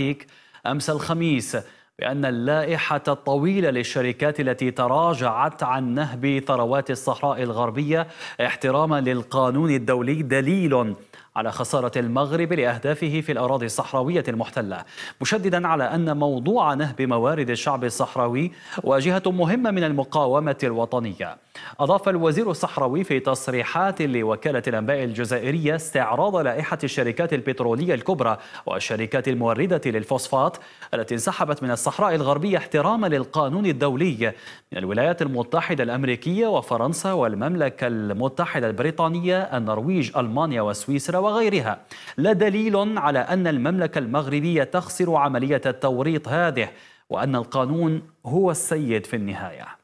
التحقيق أمس الخميس بأن اللائحة الطويلة للشركات التي تراجعت عن نهب ثروات الصحراء الغربية احتراما للقانون الدولي دليل على خسارة المغرب لأهدافه في الأراضي الصحراوية المحتلة مشددا على أن موضوع نهب موارد الشعب الصحراوي واجهة مهمة من المقاومة الوطنية أضاف الوزير الصحراوي في تصريحات لوكالة الأنباء الجزائرية استعراض لائحة الشركات البترولية الكبرى والشركات الموردة للفوسفات التي انسحبت من الصحراء الغربية احتراما للقانون الدولي من الولايات المتحدة الأمريكية وفرنسا والمملكة المتحدة البريطانية النرويج ألمانيا وسويسرا وغيرها لا دليل على أن المملكة المغربية تخسر عملية التوريط هذه وأن القانون هو السيد في النهاية